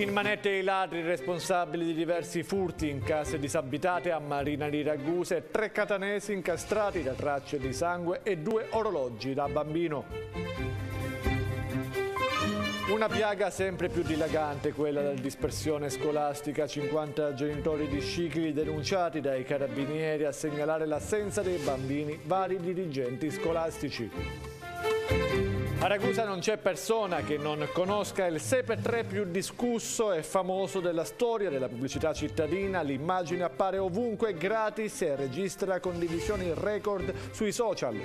In manette i ladri responsabili di diversi furti in case disabitate a Marina di Raguse, tre catanesi incastrati da tracce di sangue e due orologi da bambino. Una piaga sempre più dilagante, quella della dispersione scolastica. 50 genitori di Scicli denunciati dai carabinieri a segnalare l'assenza dei bambini vari dirigenti scolastici. A Ragusa non c'è persona che non conosca il 6x3 più discusso e famoso della storia della pubblicità cittadina. L'immagine appare ovunque gratis e registra condivisioni record sui social.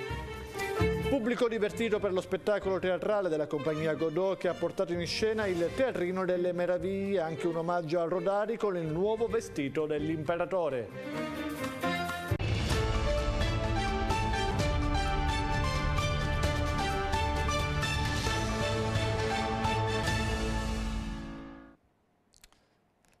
Pubblico divertito per lo spettacolo teatrale della compagnia Godot che ha portato in scena il Teatrino delle Meraviglie, anche un omaggio a Rodari con il nuovo vestito dell'imperatore.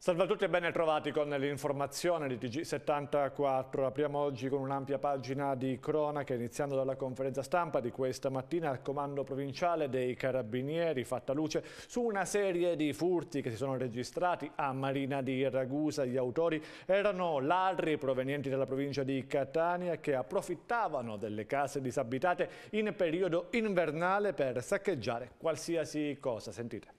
Salve a tutti e ben trovati con l'informazione di TG74. Apriamo oggi con un'ampia pagina di cronaca, iniziando dalla conferenza stampa di questa mattina al comando provinciale dei Carabinieri, fatta luce su una serie di furti che si sono registrati a Marina di Ragusa. Gli autori erano ladri provenienti dalla provincia di Catania che approfittavano delle case disabitate in periodo invernale per saccheggiare qualsiasi cosa. Sentite.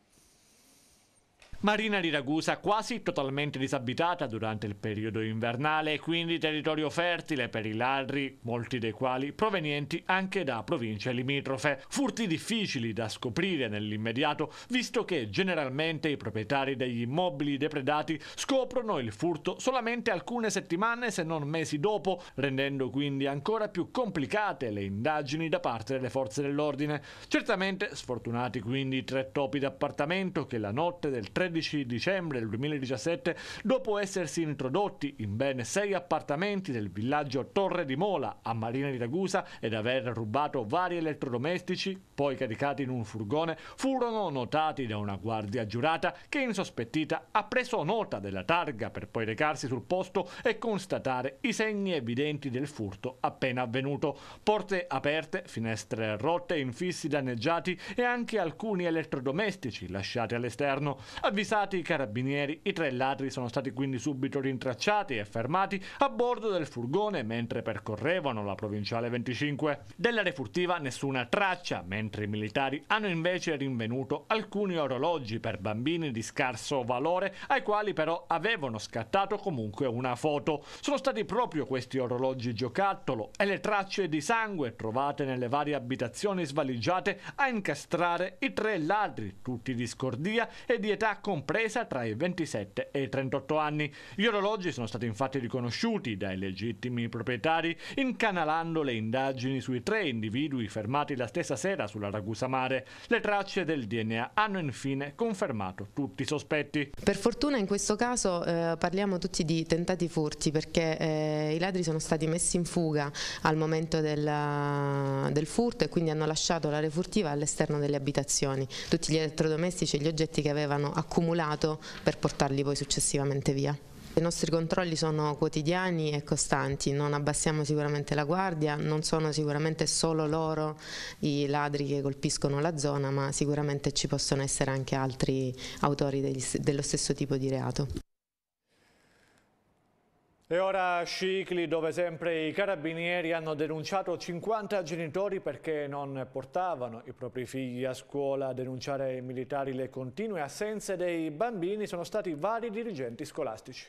Marina di Ragusa quasi totalmente disabitata durante il periodo invernale e quindi territorio fertile per i ladri, molti dei quali provenienti anche da province limitrofe. Furti difficili da scoprire nell'immediato, visto che generalmente i proprietari degli immobili depredati scoprono il furto solamente alcune settimane se non mesi dopo, rendendo quindi ancora più complicate le indagini da parte delle forze dell'ordine. Certamente sfortunati quindi i tre topi d'appartamento che la notte del 3 13 dicembre del 2017, dopo essersi introdotti in ben sei appartamenti del villaggio Torre di Mola a Marina di Ragusa ed aver rubato vari elettrodomestici, poi caricati in un furgone, furono notati da una guardia giurata che insospettita ha preso nota della targa per poi recarsi sul posto e constatare i segni evidenti del furto appena avvenuto. Porte aperte, finestre rotte, infissi danneggiati e anche alcuni elettrodomestici lasciati all'esterno. Avvisati i carabinieri, i tre ladri sono stati quindi subito rintracciati e fermati a bordo del furgone mentre percorrevano la provinciale 25. Della refurtiva nessuna traccia, mentre i militari hanno invece rinvenuto alcuni orologi per bambini di scarso valore, ai quali però avevano scattato comunque una foto. Sono stati proprio questi orologi giocattolo e le tracce di sangue trovate nelle varie abitazioni svaligiate a incastrare i tre ladri, tutti di scordia e di età compresa tra i 27 e i 38 anni. Gli orologi sono stati infatti riconosciuti dai legittimi proprietari incanalando le indagini sui tre individui fermati la stessa sera sulla Ragusa Mare. Le tracce del DNA hanno infine confermato tutti i sospetti. Per fortuna in questo caso eh, parliamo tutti di tentati furti perché eh, i ladri sono stati messi in fuga al momento della, eh, del furto e quindi hanno lasciato l'area furtiva all'esterno delle abitazioni. Tutti gli elettrodomestici e gli oggetti che avevano accumulato accumulato per portarli poi successivamente via. I nostri controlli sono quotidiani e costanti, non abbassiamo sicuramente la guardia, non sono sicuramente solo loro i ladri che colpiscono la zona, ma sicuramente ci possono essere anche altri autori dello stesso tipo di reato. E ora a Scicli, dove sempre i carabinieri hanno denunciato 50 genitori perché non portavano i propri figli a scuola a denunciare ai militari le continue assenze dei bambini, sono stati vari dirigenti scolastici.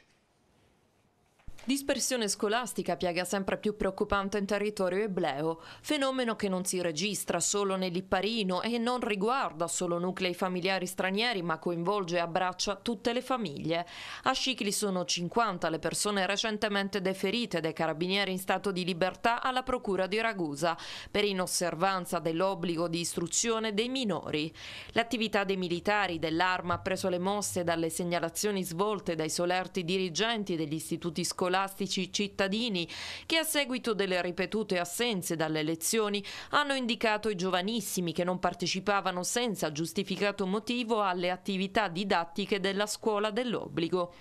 Dispersione scolastica piaga sempre più preoccupante in territorio ebleo, fenomeno che non si registra solo nell'Ipparino e non riguarda solo nuclei familiari stranieri ma coinvolge e abbraccia tutte le famiglie. A Scicli sono 50 le persone recentemente deferite dai carabinieri in stato di libertà alla procura di Ragusa per inosservanza dell'obbligo di istruzione dei minori. L'attività dei militari dell'arma ha preso le mosse dalle segnalazioni svolte dai solerti dirigenti degli istituti scolari scolastici cittadini che a seguito delle ripetute assenze dalle elezioni hanno indicato i giovanissimi che non partecipavano senza giustificato motivo alle attività didattiche della scuola dell'obbligo.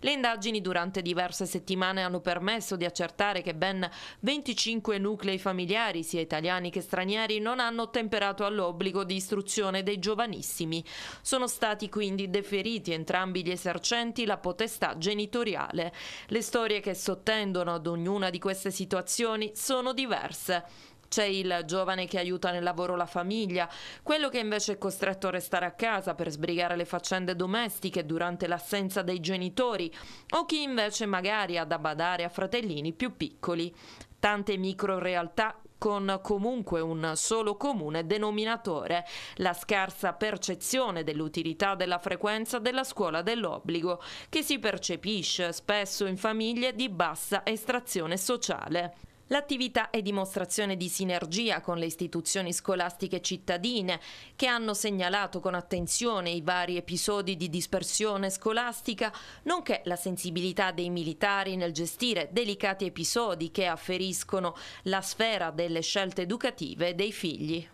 Le indagini durante diverse settimane hanno permesso di accertare che ben 25 nuclei familiari, sia italiani che stranieri, non hanno temperato all'obbligo di istruzione dei giovanissimi. Sono stati quindi deferiti entrambi gli esercenti la potestà genitoriale. Le storie storie che sottendono ad ognuna di queste situazioni sono diverse. C'è il giovane che aiuta nel lavoro la famiglia, quello che invece è costretto a restare a casa per sbrigare le faccende domestiche durante l'assenza dei genitori, o chi invece magari ha da badare a fratellini più piccoli. Tante micro realtà con comunque un solo comune denominatore, la scarsa percezione dell'utilità della frequenza della scuola dell'obbligo, che si percepisce spesso in famiglie di bassa estrazione sociale. L'attività è dimostrazione di sinergia con le istituzioni scolastiche cittadine che hanno segnalato con attenzione i vari episodi di dispersione scolastica, nonché la sensibilità dei militari nel gestire delicati episodi che afferiscono la sfera delle scelte educative dei figli.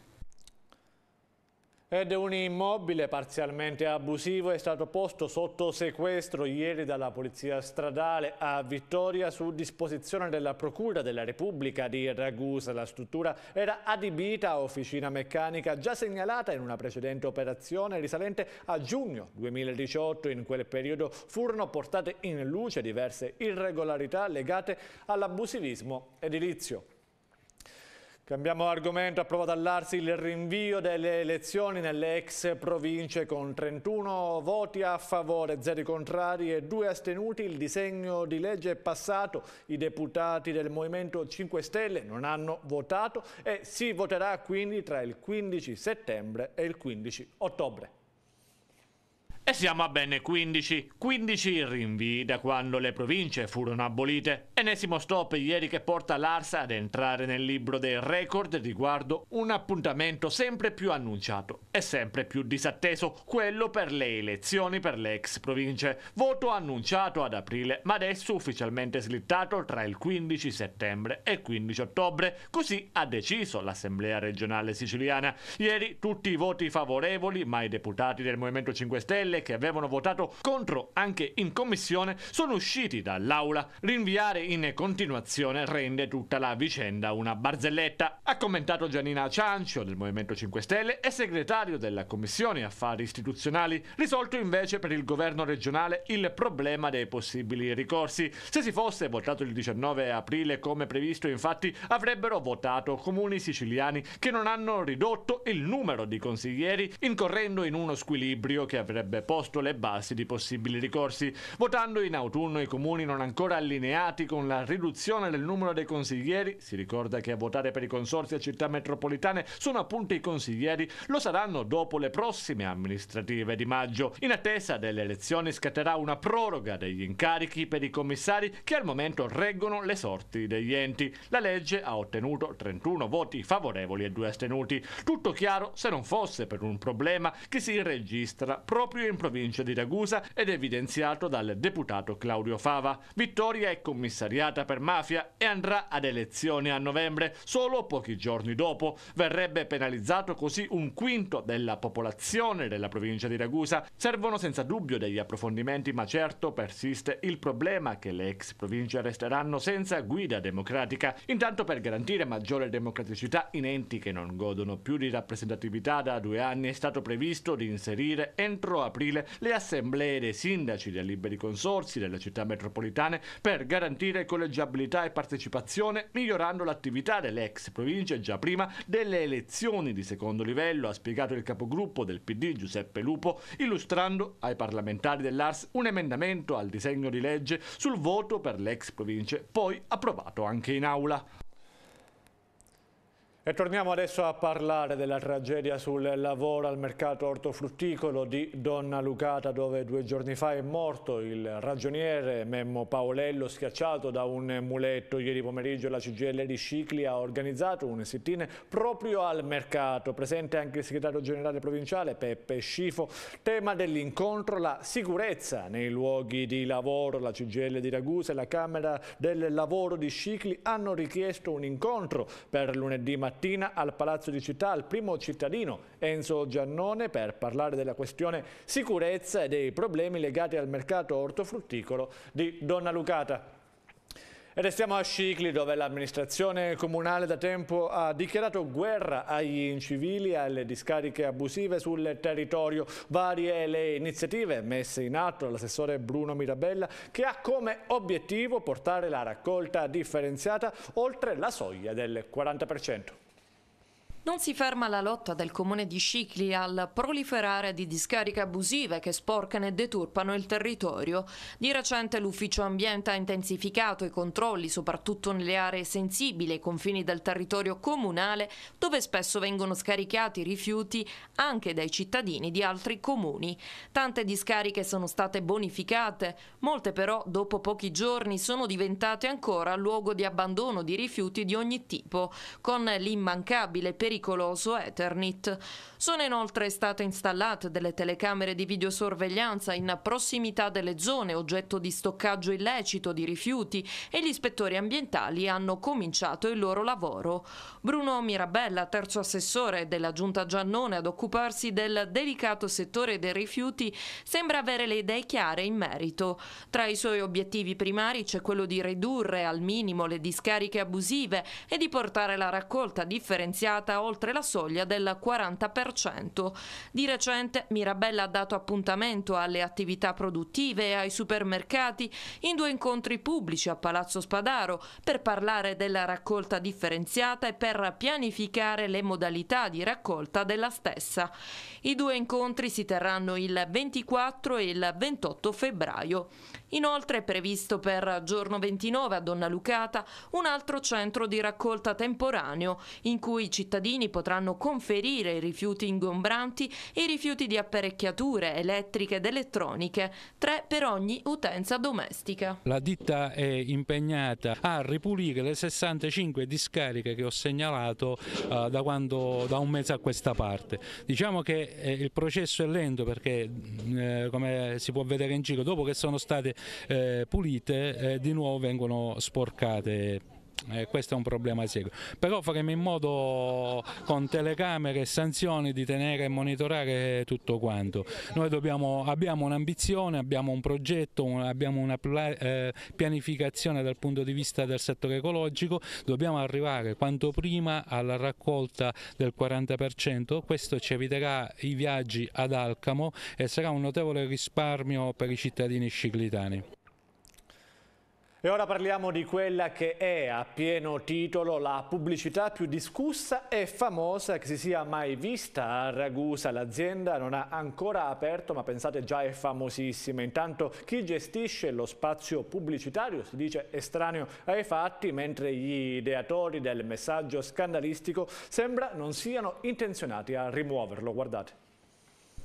Ed un immobile parzialmente abusivo è stato posto sotto sequestro ieri dalla Polizia Stradale a Vittoria su disposizione della Procura della Repubblica di Ragusa. La struttura era adibita a officina meccanica già segnalata in una precedente operazione risalente a giugno 2018. In quel periodo furono portate in luce diverse irregolarità legate all'abusivismo edilizio. Cambiamo argomento, approvato all'Arsi il rinvio delle elezioni nelle ex province con 31 voti a favore, 0 contrari e 2 astenuti. Il disegno di legge è passato, i deputati del Movimento 5 Stelle non hanno votato e si voterà quindi tra il 15 settembre e il 15 ottobre. E siamo a ben 15. 15 rinvii da quando le province furono abolite. Enesimo stop ieri che porta l'Arsa ad entrare nel libro dei record riguardo un appuntamento sempre più annunciato e sempre più disatteso, quello per le elezioni per le ex province. Voto annunciato ad aprile, ma adesso ufficialmente slittato tra il 15 settembre e 15 ottobre, così ha deciso l'Assemblea regionale siciliana. Ieri tutti i voti favorevoli, ma i deputati del Movimento 5 Stelle due che avevano votato contro anche in commissione sono usciti dall'aula. Rinviare in continuazione rende tutta la vicenda una barzelletta, ha commentato Giannina Ciancio del Movimento 5 Stelle e segretario della Commissione Affari Istituzionali, risolto invece per il governo regionale il problema dei possibili ricorsi. Se si fosse votato il 19 aprile come previsto, infatti, avrebbero votato comuni siciliani che non hanno ridotto il numero di consiglieri, incorrendo in uno squilibrio che avrebbe posto le basi di possibili ricorsi, votando in autunno i comuni non ancora allineati con la riduzione del numero dei consiglieri. Si ricorda che a votare per i consorzi a città metropolitane sono appunto i consiglieri, lo saranno dopo le prossime amministrative di maggio. In attesa delle elezioni scatterà una proroga degli incarichi per i commissari che al momento reggono le sorti degli enti. La legge ha ottenuto 31 voti favorevoli e due astenuti. Tutto chiaro se non fosse per un problema che si registra proprio in provincia di Ragusa ed evidenziato dal deputato Claudio Fava. Vittoria è commissariata per mafia e andrà ad elezioni a novembre, solo pochi giorni dopo. Verrebbe penalizzato così un quinto della popolazione della provincia di Ragusa. Servono senza dubbio degli approfondimenti, ma certo persiste il problema che le ex province resteranno senza guida democratica. Intanto per garantire maggiore democraticità in enti che non godono più di rappresentatività da due anni è stato previsto di inserire entro aprile aprile le assemblee dei sindaci, dei liberi consorsi, delle città metropolitane per garantire collegiabilità e partecipazione, migliorando l'attività delle ex province già prima delle elezioni di secondo livello, ha spiegato il capogruppo del PD Giuseppe Lupo, illustrando ai parlamentari dell'Ars un emendamento al disegno di legge sul voto per le ex province, poi approvato anche in aula. E torniamo adesso a parlare della tragedia sul lavoro al mercato ortofrutticolo di Donna Lucata dove due giorni fa è morto il ragioniere Memmo Paolello schiacciato da un muletto. Ieri pomeriggio la CGL di Scicli ha organizzato un sit-in proprio al mercato. Presente anche il segretario generale provinciale Peppe Scifo. Tema dell'incontro la sicurezza nei luoghi di lavoro. La CGL di Ragusa e la Camera del Lavoro di Scicli hanno richiesto un incontro per lunedì mattina mattina al Palazzo di Città al primo cittadino Enzo Giannone per parlare della questione sicurezza e dei problemi legati al mercato ortofrutticolo di Donna Lucata. E restiamo a Scicli dove l'amministrazione comunale da tempo ha dichiarato guerra agli incivili e alle discariche abusive sul territorio. Varie le iniziative messe in atto dall'assessore Bruno Mirabella che ha come obiettivo portare la raccolta differenziata oltre la soglia del 40%. Non si ferma la lotta del comune di Scicli al proliferare di discariche abusive che sporcano e deturpano il territorio. Di recente l'ufficio ambiente ha intensificato i controlli soprattutto nelle aree sensibili ai confini del territorio comunale dove spesso vengono scaricati rifiuti anche dai cittadini di altri comuni. Tante discariche sono state bonificate, molte però dopo pochi giorni sono diventate ancora luogo di abbandono di rifiuti di ogni tipo, con l'immancabile pericolo pericoloso Eternit. Sono inoltre state installate delle telecamere di videosorveglianza in prossimità delle zone oggetto di stoccaggio illecito di rifiuti e gli ispettori ambientali hanno cominciato il loro lavoro. Bruno Mirabella, terzo assessore della Giunta Giannone ad occuparsi del delicato settore dei rifiuti, sembra avere le idee chiare in merito. Tra i suoi obiettivi primari c'è quello di ridurre al minimo le discariche abusive e di portare la raccolta differenziata oltre la soglia del 40%. Di recente Mirabella ha dato appuntamento alle attività produttive e ai supermercati in due incontri pubblici a Palazzo Spadaro per parlare della raccolta differenziata e per pianificare le modalità di raccolta della stessa. I due incontri si terranno il 24 e il 28 febbraio. Inoltre è previsto per giorno 29 a Donna Lucata un altro centro di raccolta temporaneo in cui i cittadini potranno conferire i rifiuti ingombranti e i rifiuti di apparecchiature elettriche ed elettroniche, tre per ogni utenza domestica. La ditta è impegnata a ripulire le 65 discariche che ho segnalato eh, da, quando, da, un mese a questa parte. Diciamo che eh, il processo è lento perché mm, eh, come si può vedere in giro, dopo che sono state eh, pulite eh, di nuovo vengono sporcate eh, questo è un problema serio. Però faremo in modo con telecamere e sanzioni di tenere e monitorare tutto quanto. Noi dobbiamo, abbiamo un'ambizione, abbiamo un progetto, un, abbiamo una eh, pianificazione dal punto di vista del settore ecologico, dobbiamo arrivare quanto prima alla raccolta del 40%, questo ci eviterà i viaggi ad Alcamo e sarà un notevole risparmio per i cittadini sciclitani. E ora parliamo di quella che è a pieno titolo la pubblicità più discussa e famosa che si sia mai vista a Ragusa. L'azienda non ha ancora aperto ma pensate già è famosissima. Intanto chi gestisce lo spazio pubblicitario si dice estraneo ai fatti mentre gli ideatori del messaggio scandalistico sembra non siano intenzionati a rimuoverlo. Guardate.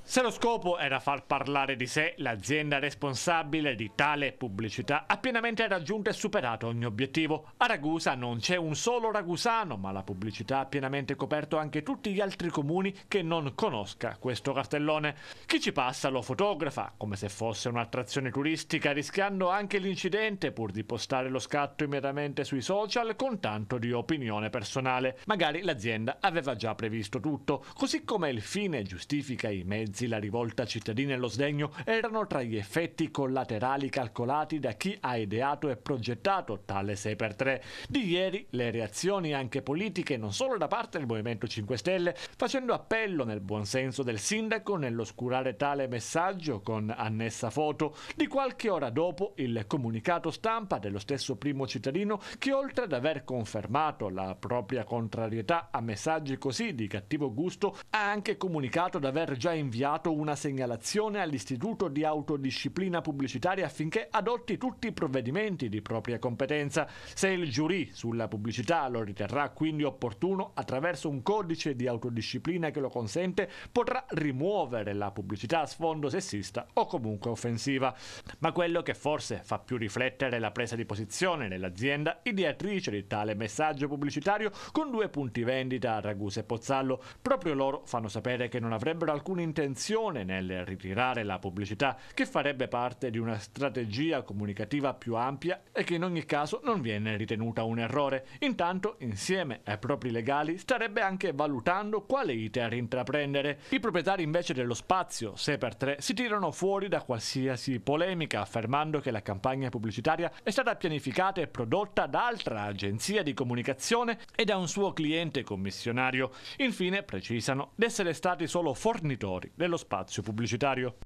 Se lo scopo era far parlare di sé, l'azienda responsabile di tale pubblicità ha pienamente raggiunto e superato ogni obiettivo. A Ragusa non c'è un solo ragusano, ma la pubblicità ha pienamente coperto anche tutti gli altri comuni che non conosca questo castellone. Chi ci passa lo fotografa, come se fosse un'attrazione turistica, rischiando anche l'incidente pur di postare lo scatto immediatamente sui social con tanto di opinione personale. Magari l'azienda aveva già previsto tutto, così come il fine giustifica i mezzi mezzi, la rivolta cittadina e lo sdegno erano tra gli effetti collaterali calcolati da chi ha ideato e progettato tale 6x3. Di ieri le reazioni anche politiche non solo da parte del Movimento 5 Stelle, facendo appello nel buon senso del sindaco nell'oscurare tale messaggio con annessa foto, di qualche ora dopo il comunicato stampa dello stesso primo cittadino che oltre ad aver confermato la propria contrarietà a messaggi così di cattivo gusto, ha anche comunicato di aver già inviato inviato una segnalazione all'Istituto di Autodisciplina Pubblicitaria affinché adotti tutti i provvedimenti di propria competenza. Se il giurì sulla pubblicità lo riterrà quindi opportuno, attraverso un codice di autodisciplina che lo consente, potrà rimuovere la pubblicità a sfondo sessista o comunque offensiva. Ma quello che forse fa più riflettere la presa di posizione dell'azienda ideatrice di tale messaggio pubblicitario con due punti vendita a Ragusa e Pozzallo. Proprio loro fanno sapere che non avrebbero alcuna intenzione attenzione nel ritirare la pubblicità che farebbe parte di una strategia comunicativa più ampia e che in ogni caso non viene ritenuta un errore. Intanto, insieme ai propri legali, starebbe anche valutando quale iter intraprendere. I proprietari invece dello spazio 6x3 si tirano fuori da qualsiasi polemica affermando che la campagna pubblicitaria è stata pianificata e prodotta da altra agenzia di comunicazione e da un suo cliente commissionario. Infine precisano di essere stati solo fornitori dello spazio pubblicitario.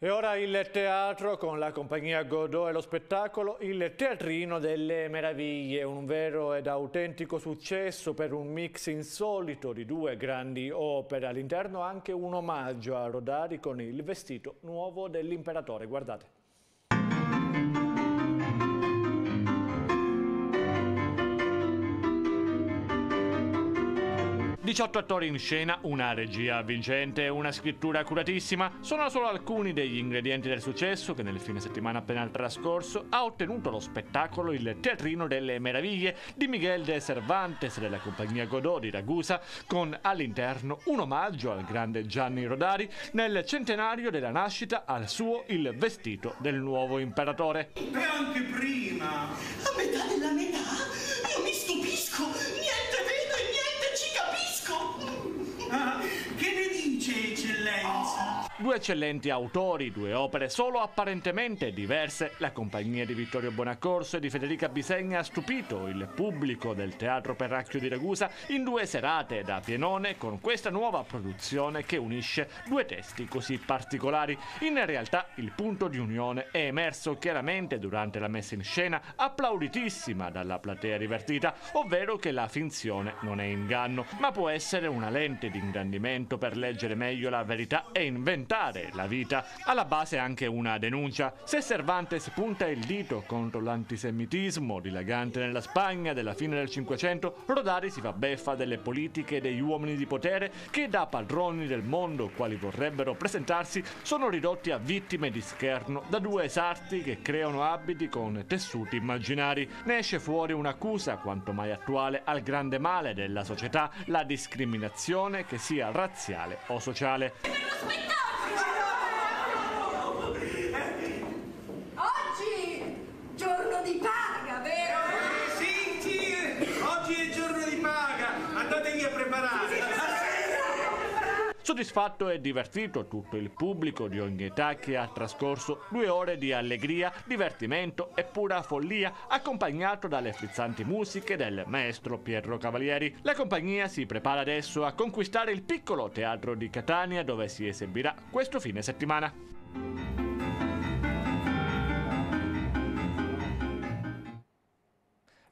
E ora il teatro con la compagnia Godot e lo spettacolo Il Teatrino delle Meraviglie, un vero ed autentico successo per un mix insolito di due grandi opere, all'interno anche un omaggio a Rodari con il vestito nuovo dell'imperatore, guardate. 18 attori in scena, una regia vincente e una scrittura accuratissima sono solo alcuni degli ingredienti del successo che nel fine settimana appena trascorso ha ottenuto lo spettacolo Il Teatrino delle Meraviglie di Miguel de Cervantes della compagnia Godot di Ragusa con all'interno un omaggio al grande Gianni Rodari nel centenario della nascita al suo Il vestito del nuovo imperatore. Per anche prima due eccellenti autori, due opere solo apparentemente diverse, la compagnia di Vittorio Bonaccorso e di Federica Bisegna ha stupito il pubblico del Teatro Perracchio di Ragusa in due serate da Pienone con questa nuova produzione che unisce due testi così particolari. In realtà il punto di unione è emerso chiaramente durante la messa in scena applauditissima dalla platea divertita, ovvero che la finzione non è inganno, ma può essere una lente di ingrandimento per leggere meglio la verità e inventare rispettare la vita. Alla base anche una denuncia. Se Cervantes punta il dito contro l'antisemitismo dilagante nella Spagna della fine del Cinquecento, Rodari si fa beffa delle politiche degli uomini di potere che da padroni del mondo quali vorrebbero presentarsi sono ridotti a vittime di scherno da due sarti che creano abiti con tessuti immaginari. Ne esce fuori un'accusa quanto mai attuale al grande male della società, la discriminazione che sia razziale o sociale. soddisfatto e divertito tutto il pubblico di ogni età che ha trascorso due ore di allegria, divertimento e pura follia, accompagnato dalle frizzanti musiche del maestro Pietro Cavalieri. La compagnia si prepara adesso a conquistare il piccolo teatro di Catania dove si esibirà questo fine settimana.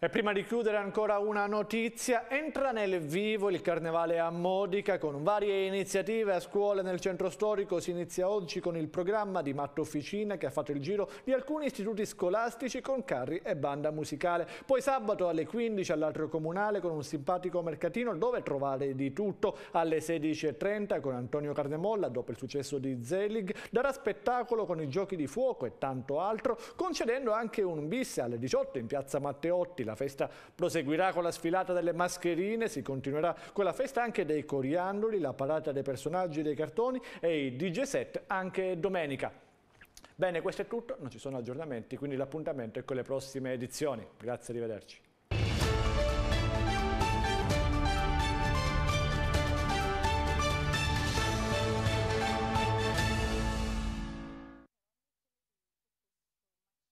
E prima di chiudere ancora una notizia, entra nel vivo il carnevale a Modica con varie iniziative a scuole nel centro storico. Si inizia oggi con il programma di Matto Officina che ha fatto il giro di alcuni istituti scolastici con carri e banda musicale. Poi sabato alle 15 all'altro comunale con un simpatico mercatino dove trovare di tutto. Alle 16.30 con Antonio Carnemolla, dopo il successo di Zelig, darà spettacolo con i giochi di fuoco e tanto altro, concedendo anche un bis alle 18 in piazza Matteotti, la festa proseguirà con la sfilata delle mascherine, si continuerà con la festa anche dei coriandoli, la parata dei personaggi dei cartoni e i DJ set anche domenica. Bene, questo è tutto, non ci sono aggiornamenti, quindi l'appuntamento è con le prossime edizioni. Grazie, arrivederci.